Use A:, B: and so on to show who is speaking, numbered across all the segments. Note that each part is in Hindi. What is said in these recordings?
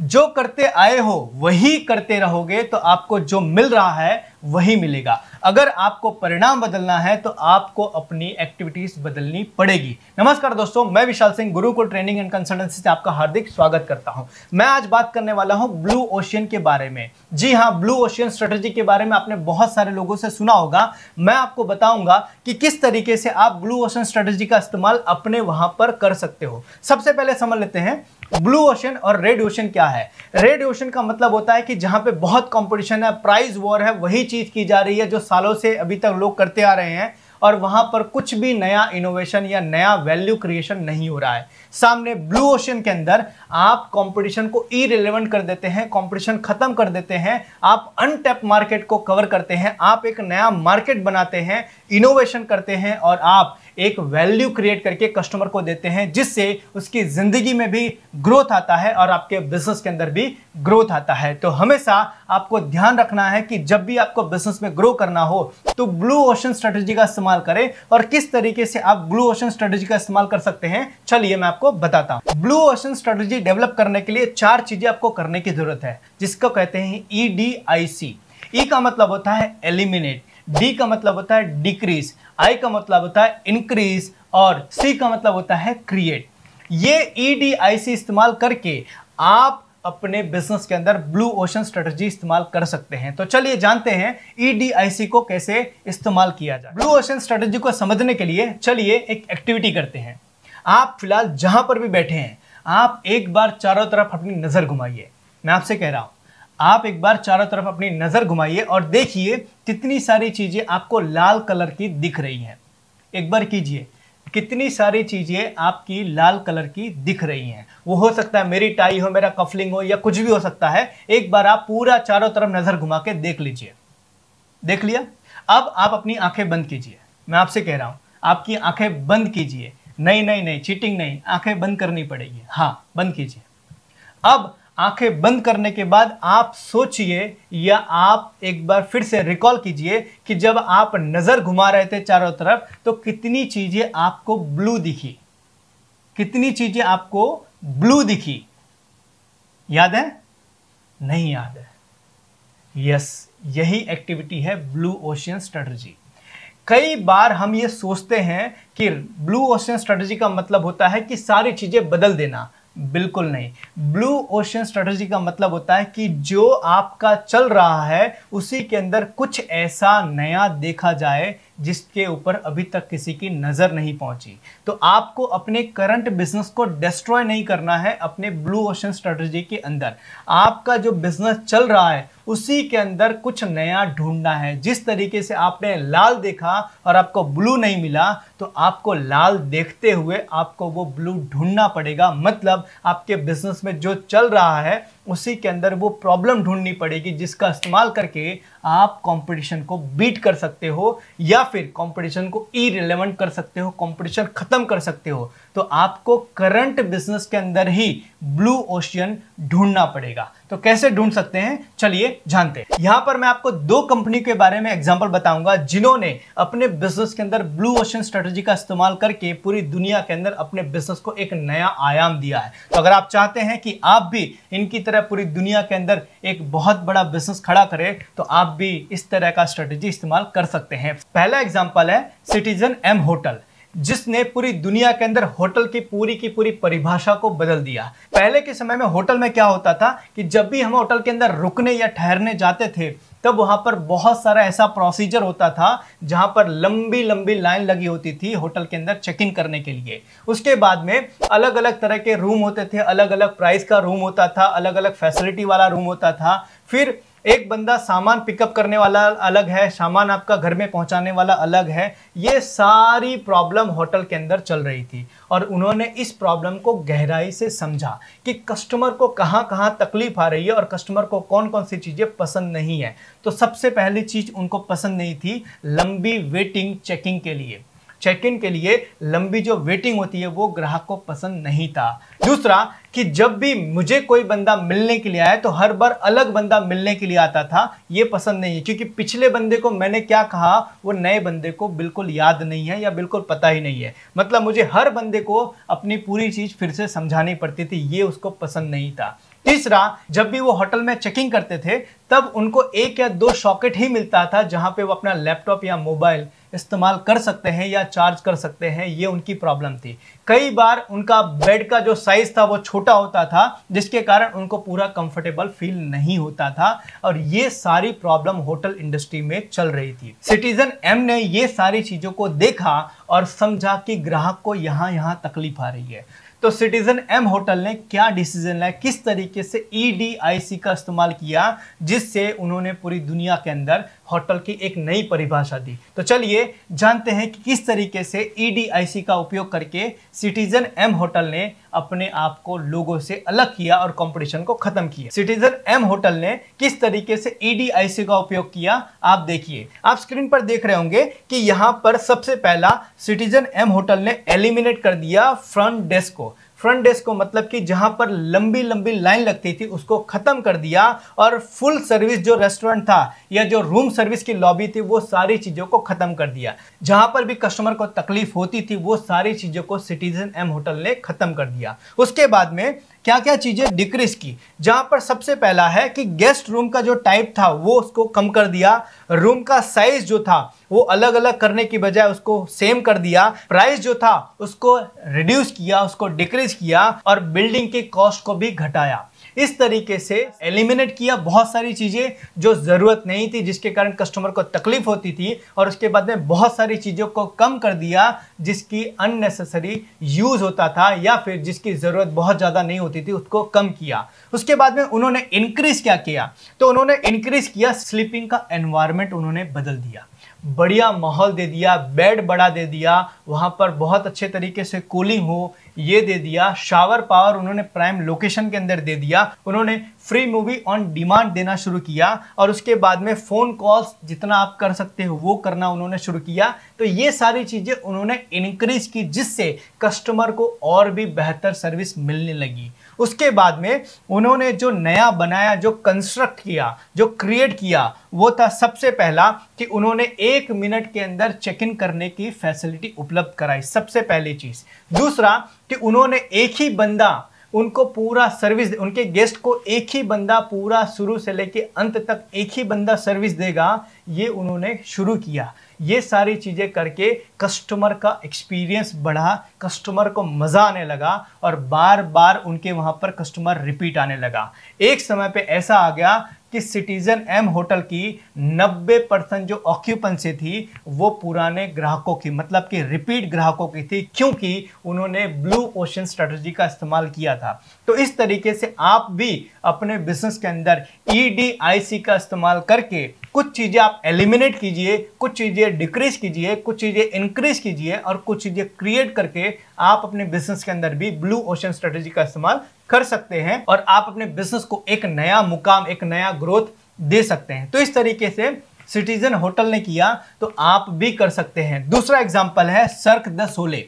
A: जो करते आए हो वही करते रहोगे तो आपको जो मिल रहा है वही मिलेगा अगर आपको परिणाम बदलना है तो आपको अपनी एक्टिविटीज बदलनी पड़ेगी नमस्कार दोस्तों मैं विशाल सिंह गुरु को ट्रेनिंग एंड कंसल्टेंसी से आपका हार्दिक स्वागत करता हूं मैं आज बात करने वाला हूं ब्लू ओशियन के बारे में जी हां ब्लू ओशियन स्ट्रेटेजी के बारे में आपने बहुत सारे लोगों से सुना होगा मैं आपको बताऊंगा कि किस तरीके से आप ब्लू ओशन स्ट्रेटेजी का इस्तेमाल अपने वहां पर कर सकते हो सबसे पहले समझ लेते हैं ब्लू ओशन और रेड ओशन क्या है रेड ओशन का मतलब होता है कि जहां पे बहुत कंपटीशन है प्राइस वॉर है वही चीज़ की जा रही है जो सालों से अभी तक लोग करते आ रहे हैं और वहाँ पर कुछ भी नया इनोवेशन या नया वैल्यू क्रिएशन नहीं हो रहा है सामने ब्लू ओशन के अंदर आप कंपटीशन को इरेलीवेंट कर देते हैं कंपटीशन खत्म कर देते हैं आप अनटैप मार्केट को कवर करते हैं आप एक नया मार्केट बनाते हैं इनोवेशन करते हैं और आप एक वैल्यू क्रिएट करके कस्टमर को देते हैं जिससे उसकी ज़िंदगी में भी ग्रोथ आता है और आपके बिजनेस के अंदर भी ग्रोथ आता है तो हमेशा आपको ध्यान रखना है कि जब भी आपको बिजनेस में ग्रो करना हो तो ब्लू ओशन स्ट्रेटेजी का इस्तेमाल करें और किस तरीके से आप ब्लू ओशन स्ट्रेटेजी का इस्तेमाल कर सकते हैं चलिए मैं आपको आपको बताता हूँ ब्लू ओशन स्ट्रेटेजी डेवलप करने के लिए चार चीजें आपको करने की जरूरत है जिसको कहते हैं ई डी आई सी ई का मतलब होता है एलिमिनेट डी का मतलब होता है डिक्रीज आई का मतलब होता है इंक्रीज और सी का मतलब होता है क्रिएट ये ई डी आई सी इस्तेमाल करके आप अपने बिजनेस के अंदर ब्लू ओशन स्ट्रेटजी इस्तेमाल कर सकते हैं तो चलिए जानते हैं ईडीआईसी e को कैसे इस्तेमाल किया जाए ब्लू ओशन स्ट्रेटजी को समझने के लिए चलिए एक एक्टिविटी करते हैं आप फिलहाल जहां पर भी बैठे हैं आप एक बार चारों तरफ अपनी नज़र घुमाइए मैं आपसे कह रहा हूं आप एक बार चारों तरफ अपनी नज़र घुमाइए और देखिए कितनी सारी चीज़ें आपको लाल कलर की दिख रही हैं एक बार कीजिए कितनी सारी चीज़ें आपकी लाल कलर की दिख रही हैं वो हो सकता है मेरी टाई हो मेरा कफलिंग हो या कुछ भी हो सकता है एक बार आप पूरा चारों तरफ नज़र घुमा के देख लीजिए देख लिया अब आप अपनी आंखें बंद कीजिए मैं आपसे कह रहा हूं आपकी आंखें बंद कीजिए नहीं नहीं नहीं चीटिंग नहीं आंखें बंद करनी पड़ेगी हाँ बंद कीजिए अब आंखें बंद करने के बाद आप सोचिए या आप एक बार फिर से रिकॉल कीजिए कि जब आप नज़र घुमा रहे थे चारों तरफ तो कितनी चीज़ें आपको ब्लू दिखी कितनी चीज़ें आपको ब्लू दिखी याद है नहीं याद है यस यही एक्टिविटी है ब्लू ओशियन स्ट्रेटजी कई बार हम ये सोचते हैं कि ब्लू ओशन स्ट्रेटजी का मतलब होता है कि सारी चीज़ें बदल देना बिल्कुल नहीं ब्लू ओशन स्ट्रेटजी का मतलब होता है कि जो आपका चल रहा है उसी के अंदर कुछ ऐसा नया देखा जाए जिसके ऊपर अभी तक किसी की नज़र नहीं पहुंची तो आपको अपने करंट बिजनेस को डिस्ट्रॉय नहीं करना है अपने ब्लू ओशन स्ट्रेटजी के अंदर आपका जो बिजनेस चल रहा है उसी के अंदर कुछ नया ढूंढना है जिस तरीके से आपने लाल देखा और आपको ब्लू नहीं मिला तो आपको लाल देखते हुए आपको वो ब्लू ढूंढना पड़ेगा मतलब आपके बिजनेस में जो चल रहा है उसी के अंदर वो प्रॉब्लम ढूंढनी पड़ेगी जिसका इस्तेमाल करके आप कंपटीशन को बीट कर सकते हो या फिर कंपटीशन को इरेलीवेंट कर सकते हो कंपटीशन ख़त्म कर सकते हो तो आपको करंट बिजनेस के अंदर ही ब्लू ओशियन ढूंढना पड़ेगा तो कैसे ढूंढ सकते हैं चलिए जानते हैं यहां पर मैं आपको दो कंपनी के बारे में एग्जाम्पल बताऊंगा जिन्होंने अपने बिजनेस के अंदर ब्लू ओशियन स्ट्रेटजी का इस्तेमाल करके पूरी दुनिया के अंदर अपने बिजनेस को एक नया आयाम दिया है तो अगर आप चाहते हैं कि आप भी इनकी तरह पूरी दुनिया के अंदर एक बहुत बड़ा बिजनेस खड़ा करें तो आप भी इस तरह का स्ट्रेटेजी इस्तेमाल कर सकते हैं पहला एग्जाम्पल है सिटीजन एम होटल जिसने पूरी दुनिया के अंदर होटल की पूरी की पूरी परिभाषा को बदल दिया पहले के समय में होटल में क्या होता था कि जब भी हम होटल के अंदर रुकने या ठहरने जाते थे तब वहाँ पर बहुत सारा ऐसा प्रोसीजर होता था जहाँ पर लंबी लंबी लाइन लगी होती थी होटल के अंदर चेक इन करने के लिए उसके बाद में अलग अलग तरह के रूम होते थे अलग अलग प्राइस का रूम होता था अलग अलग फैसिलिटी वाला रूम होता था फिर एक बंदा सामान पिकअप करने वाला अलग है सामान आपका घर में पहुंचाने वाला अलग है ये सारी प्रॉब्लम होटल के अंदर चल रही थी और उन्होंने इस प्रॉब्लम को गहराई से समझा कि कस्टमर को कहाँ कहाँ तकलीफ आ रही है और कस्टमर को कौन कौन सी चीज़ें पसंद नहीं है तो सबसे पहली चीज़ उनको पसंद नहीं थी लंबी वेटिंग चेकिंग के लिए चेक इन के लिए लंबी जो वेटिंग होती है वो ग्राहक को पसंद नहीं था दूसरा कि जब भी मुझे कोई बंदा मिलने के लिए आया तो हर बार अलग बंदा मिलने के लिए आता था ये पसंद नहीं है क्योंकि पिछले बंदे को मैंने क्या कहा वो नए बंदे को बिल्कुल याद नहीं है या बिल्कुल पता ही नहीं है मतलब मुझे हर बंदे को अपनी पूरी चीज़ फिर से समझानी पड़ती थी ये उसको पसंद नहीं था तीसरा जब भी वो होटल में चेकिंग करते थे तब उनको एक या दो सॉकेट ही मिलता था जहां पे वो अपना लैपटॉप या मोबाइल इस्तेमाल कर सकते हैं या चार्ज कर सकते हैं ये उनकी प्रॉब्लम थी कई बार उनका बेड का जो साइज़ था वो छोटा होता था जिसके कारण उनको पूरा कंफर्टेबल फील नहीं होता था और ये सारी प्रॉब्लम होटल इंडस्ट्री में चल रही थी सिटीजन एम ने ये सारी चीज़ों को देखा और समझा कि ग्राहक को यहाँ यहाँ तकलीफ आ रही है तो सिटीजन एम होटल ने क्या डिसीजन लिया किस तरीके से ईडीआईसी e का इस्तेमाल किया जिससे उन्होंने पूरी दुनिया के अंदर होटल की एक नई परिभाषा दी तो चलिए जानते हैं कि किस तरीके से ईडीआईसी e का उपयोग करके सिटीजन एम होटल ने अपने आप को लोगों से अलग किया और कंपटीशन को खत्म किया सिटीजन एम होटल ने किस तरीके से ईडीआईसी e का उपयोग किया आप देखिए आप स्क्रीन पर देख रहे होंगे कि यहाँ पर सबसे पहला सिटीजन एम होटल ने एलिमिनेट कर दिया फ्रंट डेस्क को फ्रंट डेस्क को मतलब कि जहां पर लंबी लंबी लाइन लगती थी उसको खत्म कर दिया और फुल सर्विस जो रेस्टोरेंट था या जो रूम सर्विस की लॉबी थी वो सारी चीज़ों को खत्म कर दिया जहां पर भी कस्टमर को तकलीफ होती थी वो सारी चीज़ों को सिटीजन एम होटल ने खत्म कर दिया उसके बाद में क्या क्या चीज़ें डिक्रीज की जहाँ पर सबसे पहला है कि गेस्ट रूम का जो टाइप था वो उसको कम कर दिया रूम का साइज जो था वो अलग अलग करने की बजाय उसको सेम कर दिया प्राइस जो था उसको रिड्यूस किया उसको डिक्रीज किया और बिल्डिंग के कॉस्ट को भी घटाया इस तरीके से एलिमिनेट किया बहुत सारी चीज़ें जो ज़रूरत नहीं थी जिसके कारण कस्टमर को तकलीफ होती थी और उसके बाद में बहुत सारी चीज़ों को कम कर दिया जिसकी अननेसेसरी यूज़ होता था या फिर जिसकी ज़रूरत बहुत ज़्यादा नहीं होती थी उसको कम किया उसके बाद में उन्होंने इंक्रीज़ क्या किया तो उन्होंने इंक्रीज़ किया स्लीपिंग का एनवायरमेंट उन्होंने बदल दिया बढ़िया माहौल दे दिया बेड बड़ा दे दिया वहाँ पर बहुत अच्छे तरीके से कूलिंग हो ये दे दिया शावर पावर उन्होंने प्राइम लोकेशन के अंदर दे दिया उन्होंने फ्री मूवी ऑन डिमांड देना शुरू किया और उसके बाद में फ़ोन कॉल्स जितना आप कर सकते हो वो करना उन्होंने शुरू किया तो ये सारी चीज़ें उन्होंने इनक्रीज की जिससे कस्टमर को और भी बेहतर सर्विस मिलने लगी उसके बाद में उन्होंने जो नया बनाया जो कंस्ट्रक्ट किया जो क्रिएट किया वो था सबसे पहला कि उन्होंने एक मिनट के अंदर चेक इन करने की फैसिलिटी उपलब्ध कराई सबसे पहली चीज़ दूसरा कि उन्होंने एक ही बंदा उनको पूरा सर्विस उनके गेस्ट को एक ही बंदा पूरा शुरू से लेके अंत तक एक ही बंदा सर्विस देगा ये उन्होंने शुरू किया ये सारी चीज़ें करके कस्टमर का एक्सपीरियंस बढ़ा कस्टमर को मज़ा आने लगा और बार बार उनके वहाँ पर कस्टमर रिपीट आने लगा एक समय पे ऐसा आ गया कि सिटीजन एम होटल की 90 परसेंट जो ऑक्यूपेंसी थी वो पुराने ग्राहकों की मतलब कि रिपीट ग्राहकों की थी क्योंकि उन्होंने ब्लू ओशन स्ट्रेटजी का इस्तेमाल किया था तो इस तरीके से आप भी अपने बिजनेस के अंदर ईडीआईसी e का इस्तेमाल करके कुछ चीज़ें आप एलिमिनेट कीजिए कुछ चीज़ें डिक्रीज कीजिए कुछ चीज़ें इंक्रीज कीजिए और कुछ चीज़ें क्रिएट करके आप अपने बिजनेस के अंदर भी ब्लू ओशन स्ट्रेटजी का इस्तेमाल कर सकते हैं और आप अपने बिजनेस को एक नया मुकाम एक नया ग्रोथ दे सकते हैं तो इस तरीके से सिटीजन होटल ने किया तो आप भी कर सकते हैं दूसरा एग्जाम्पल है सर्क द सोले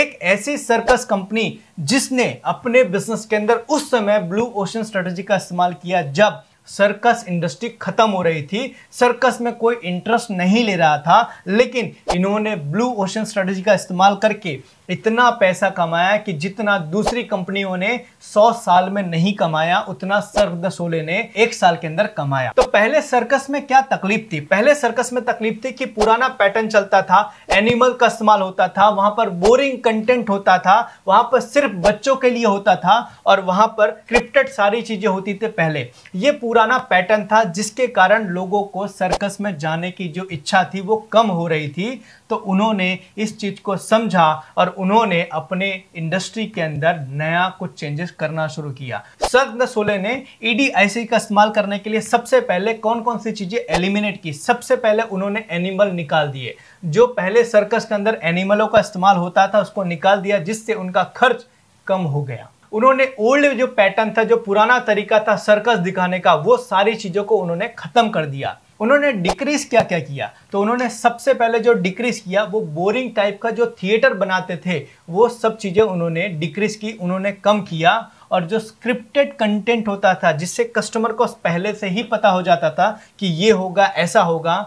A: एक ऐसी सर्कस कंपनी जिसने अपने बिजनेस के अंदर उस समय ब्लू ओशन स्ट्रेटेजी का इस्तेमाल किया जब सर्कस इंडस्ट्री खत्म हो रही थी सर्कस में कोई इंटरेस्ट नहीं ले रहा था लेकिन इन्होंने ब्लू ओशन स्ट्रेटजी का इस्तेमाल करके इतना पैसा कमाया कि जितना दूसरी कंपनियों ने 100 साल में नहीं कमाया उतना सर्क द सोले ने एक साल के अंदर कमाया तो पहले सर्कस में क्या तकलीफ थी पहले सर्कस में तकलीफ थी कि पुराना पैटर्न चलता था एनिमल का इस्तेमाल होता था वहां पर बोरिंग कंटेंट होता था वहां पर सिर्फ बच्चों के लिए होता था और वहां पर क्रिप्टेड सारी चीजें होती थी पहले ये पूरा पुराना पैटर्न था जिसके कारण लोगों को सर्कस में जाने की जो इच्छा थी वो कम हो रही थी तो उन्होंने इस चीज़ को समझा और उन्होंने अपने इंडस्ट्री के अंदर नया कुछ चेंजेस करना शुरू किया सर्क द सोले ने ईडीआईसी e का इस्तेमाल करने के लिए सबसे पहले कौन कौन सी चीज़ें एलिमिनेट की सबसे पहले उन्होंने एनिमल निकाल दिए जो पहले सर्कस के अंदर एनिमलों का इस्तेमाल होता था उसको निकाल दिया जिससे उनका खर्च कम हो गया उन्होंने ओल्ड जो पैटर्न था जो पुराना तरीका था सर्कस दिखाने का वो सारी चीज़ों को उन्होंने ख़त्म कर दिया उन्होंने डिक्रीज क्या क्या किया तो उन्होंने सबसे पहले जो डिक्रीज किया वो बोरिंग टाइप का जो थिएटर बनाते थे वो सब चीज़ें उन्होंने डिक्रीज की उन्होंने कम किया और जो स्क्रिप्टेड कंटेंट होता था जिससे कस्टमर को पहले से ही पता हो जाता था कि ये होगा ऐसा होगा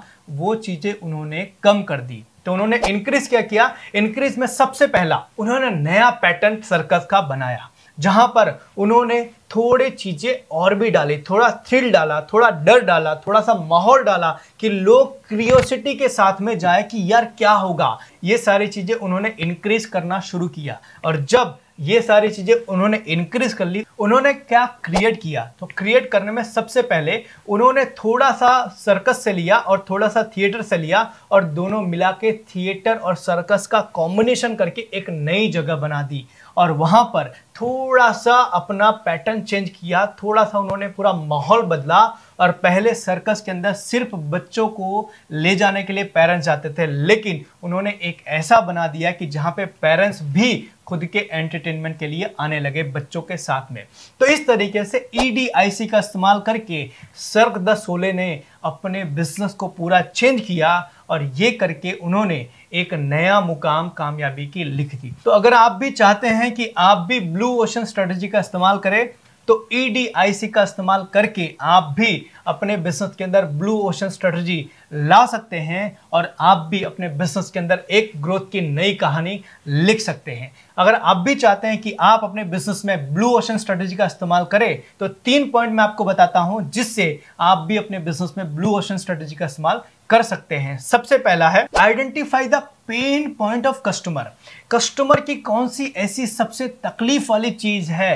A: वो चीज़ें उन्होंने कम कर दी तो उन्होंने इंक्रीज क्या किया इंक्रीज में सबसे पहला उन्होंने नया पैटर्न सर्कस का बनाया जहाँ पर उन्होंने थोड़े चीज़ें और भी डाली थोड़ा थ्रिल डाला थोड़ा डर डाला थोड़ा सा माहौल डाला कि लोग क्रियोसिटी के साथ में जाए कि यार क्या होगा ये सारी चीज़ें उन्होंने इंक्रीज करना शुरू किया और जब ये सारी चीज़ें उन्होंने इंक्रीज कर ली उन्होंने क्या क्रिएट किया तो क्रिएट करने में सबसे पहले उन्होंने थोड़ा सा सर्कस से लिया और थोड़ा सा थिएटर से लिया और दोनों मिला के थिएटर और सर्कस का कॉम्बिनेशन करके एक नई जगह बना दी और वहाँ पर थोड़ा सा अपना पैटर्न चेंज किया थोड़ा सा उन्होंने पूरा माहौल बदला और पहले सर्कस के अंदर सिर्फ बच्चों को ले जाने के लिए पेरेंट्स जाते थे लेकिन उन्होंने एक ऐसा बना दिया कि जहाँ पे पेरेंट्स भी खुद के एंटरटेनमेंट के लिए आने लगे बच्चों के साथ में तो इस तरीके से ई e का इस्तेमाल करके सर्क द सोले ने अपने बिजनेस को पूरा चेंज किया और ये करके उन्होंने एक नया मुकाम कामयाबी की लिख दी तो अगर आप भी चाहते हैं कि आप भी ब्लू ब्लू ओशन स्ट्रेटजी का इस्तेमाल करें तो ई e का इस्तेमाल करके आप भी अपने बिजनेस के अंदर ब्लू ओशन स्ट्रेटजी ला सकते हैं और आप भी अपने बिजनेस के अंदर एक ग्रोथ की नई कहानी लिख सकते हैं अगर आप भी चाहते हैं कि आप अपने बिजनेस में ब्लू ओशन स्ट्रेटजी का इस्तेमाल करें तो तीन पॉइंट मैं आपको बताता हूं जिससे आप भी अपने बिजनेस में ब्लू ओशन स्ट्रेटजी का इस्तेमाल कर सकते हैं सबसे पहला है identify the pain point of customer customer की कौन सी ऐसी सबसे तकलीफ वाली चीज़ है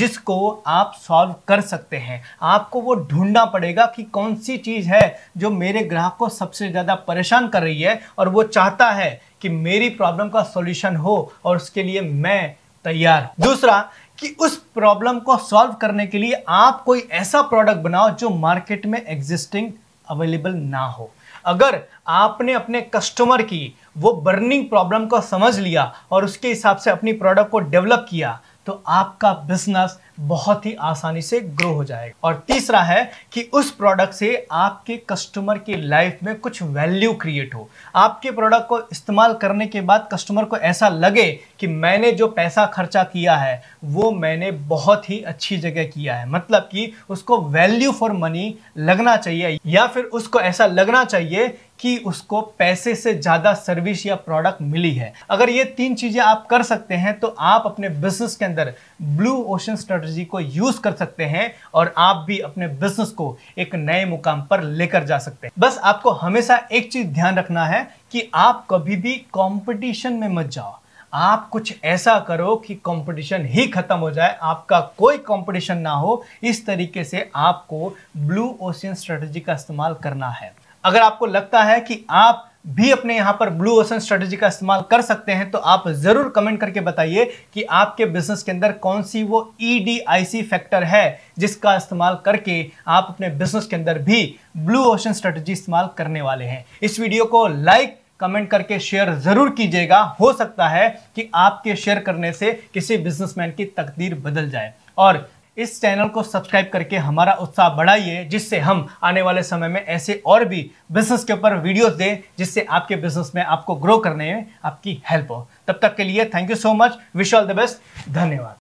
A: जिसको आप सॉल्व कर सकते हैं आपको वो ढूंढना पड़ेगा कि कौन सी चीज़ है जो मेरे ग्राहक को सबसे ज़्यादा परेशान कर रही है और वो चाहता है कि मेरी प्रॉब्लम का सॉल्यूशन हो और उसके लिए मैं तैयार दूसरा कि उस प्रॉब्लम को सॉल्व करने के लिए आप कोई ऐसा प्रोडक्ट बनाओ जो मार्केट में एग्जिस्टिंग अवेलेबल ना हो अगर आपने अपने कस्टमर की वो बर्निंग प्रॉब्लम को समझ लिया और उसके हिसाब से अपनी प्रोडक्ट को डेवलप किया तो आपका बिजनेस बहुत ही आसानी से ग्रो हो जाएगा और तीसरा है कि उस प्रोडक्ट से आपके कस्टमर के लाइफ में कुछ वैल्यू क्रिएट हो आपके प्रोडक्ट को इस्तेमाल करने के बाद कस्टमर को ऐसा लगे कि मैंने जो पैसा खर्चा किया है वो मैंने बहुत ही अच्छी जगह किया है मतलब कि उसको वैल्यू फॉर मनी लगना चाहिए या फिर उसको ऐसा लगना चाहिए कि उसको पैसे से ज़्यादा सर्विस या प्रोडक्ट मिली है अगर ये तीन चीज़ें आप कर सकते हैं तो आप अपने बिजनेस के अंदर ब्लू ओशन स्ट्रेटजी को यूज़ कर सकते हैं और आप भी अपने बिजनेस को एक नए मुकाम पर लेकर जा सकते हैं बस आपको हमेशा एक चीज़ ध्यान रखना है कि आप कभी भी कॉम्पिटिशन में मत जाओ आप कुछ ऐसा करो कि कंपटीशन ही खत्म हो जाए आपका कोई कंपटीशन ना हो इस तरीके से आपको ब्लू ओशियन स्ट्रेटजी का इस्तेमाल करना है अगर आपको लगता है कि आप भी अपने यहाँ पर ब्लू ओशन स्ट्रेटजी का इस्तेमाल कर सकते हैं तो आप ज़रूर कमेंट करके बताइए कि आपके बिजनेस के अंदर कौन सी वो ई e फैक्टर है जिसका इस्तेमाल करके आप अपने बिजनेस के अंदर भी ब्लू ओशन स्ट्रेटजी इस्तेमाल करने वाले हैं इस वीडियो को लाइक कमेंट करके शेयर ज़रूर कीजिएगा हो सकता है कि आपके शेयर करने से किसी बिजनेसमैन की तकदीर बदल जाए और इस चैनल को सब्सक्राइब करके हमारा उत्साह बढ़ाइए जिससे हम आने वाले समय में ऐसे और भी बिजनेस के ऊपर वीडियोस दें जिससे आपके बिजनेस में आपको ग्रो करने में आपकी हेल्प हो तब तक के लिए thank you so much wish all the best धन्यवाद